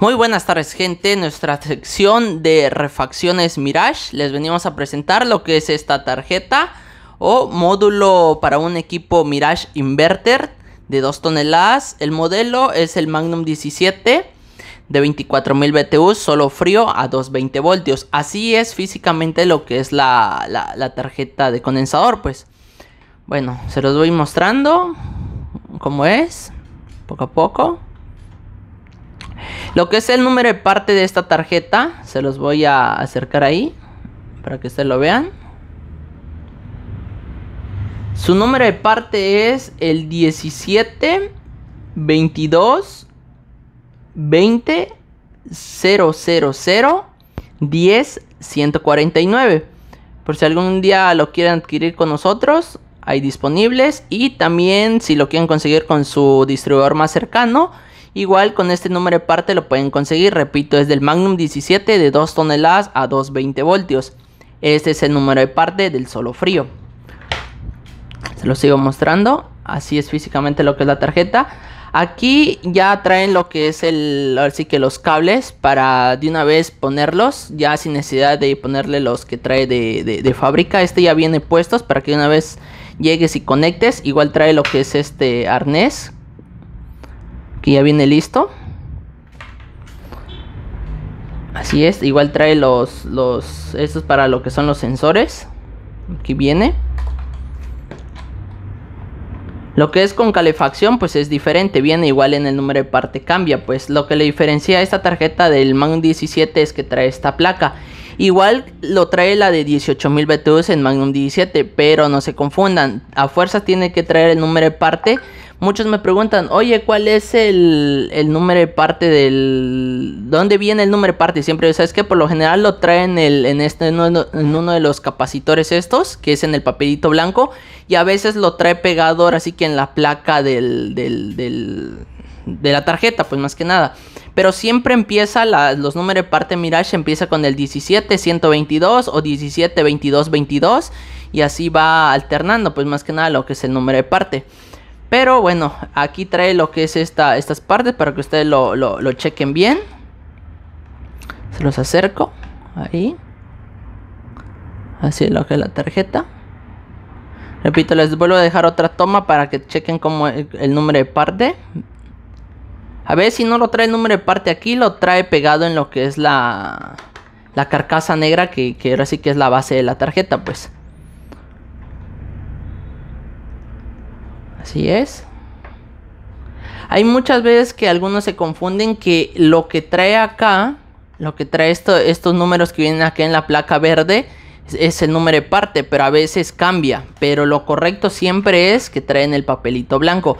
Muy buenas tardes gente, nuestra sección de refacciones Mirage les venimos a presentar lo que es esta tarjeta o módulo para un equipo Mirage Inverter de 2 toneladas. El modelo es el Magnum 17 de 24.000 BTU, solo frío a 220 voltios. Así es físicamente lo que es la, tarjeta de condensador pues. Bueno, se los voy mostrando cómo es, poco a poco. Lo que es el número de parte de esta tarjeta, se los voy a acercar ahí para que ustedes lo vean. Su número de parte es el 17 22 20 000 10 149. Por si algún día lo quieren adquirir con nosotros, hay disponibles. Y también si lo quieren conseguir con su distribuidor más cercano, Igual con este número de parte lo pueden conseguir, repito, es del Magnum 17 de 2 toneladas a 220 voltios. Este es el número de parte del solo frío. Se lo sigo mostrando. Así es físicamente lo que es la tarjeta. Aquí ya traen lo que es el, así que los cables para de una vez ponerlos, ya sin necesidad de ponerle los que trae de, fábrica. Este ya viene puestos para que una vez llegues y conectes. Igual trae lo que es este arnés Aquí ya viene listo. Así es, igual trae los, los, estos para lo que son los sensores. Aquí viene. Lo que es con calefacción pues es diferente, viene igual en el número de parte cambia, pues lo que le diferencia a esta tarjeta del MAN 17 es que trae esta placa Igual lo trae la de 18.000 BTUs en Magnum 17, pero no se confundan, a fuerza tiene que traer el número de parte. Muchos me preguntan, oye, ¿cuál es el, número de parte del... ¿Dónde viene el número de parte? Siempre, ¿sabes que Por lo general lo traen el, en, este, en uno de los capacitores estos, que es en el papelito blanco, y a veces lo trae pegado, así que en la placa del, del de la tarjeta, pues más que nada. Pero siempre empieza, los números de parte Mirage empieza con el 17, 122 o 17, 22, 22. Y así va alternando, pues más que nada lo que es el número de parte. Pero bueno, aquí trae lo que es esta, estas partes para que ustedes lo, chequen bien. Se los acerco. Ahí. Así es lo que es la tarjeta. Repito, les vuelvo a dejar otra toma para que chequen cómo el, el número de parte. A ver si no lo trae el número de parte aquí, lo trae pegado en lo que es la, la carcasa negra, que, que ahora sí que es la base de la tarjeta, pues. Así es. Hay muchas veces que algunos se confunden que lo que trae acá, lo que trae estos números que vienen aquí en la placa verde, es, el número de parte, pero a veces cambia. Pero lo correcto siempre es que traen el papelito blanco.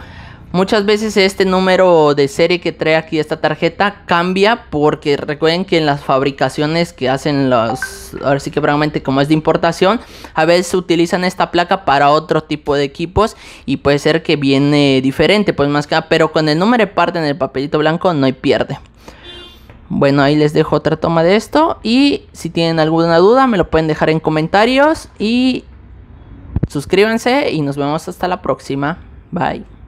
Muchas veces este número de serie que trae aquí esta tarjeta cambia porque recuerden que en las fabricaciones que hacen los, ahora sí que probablemente como es de importación, a veces utilizan esta placa para otro tipo de equipos y puede ser que viene diferente, pues más que nada, pero con el número de parte en el papelito blanco no hay pierde. Bueno, ahí les dejo otra toma de esto y si tienen alguna duda me lo pueden dejar en comentarios y suscríbanse y nos vemos hasta la próxima. Bye.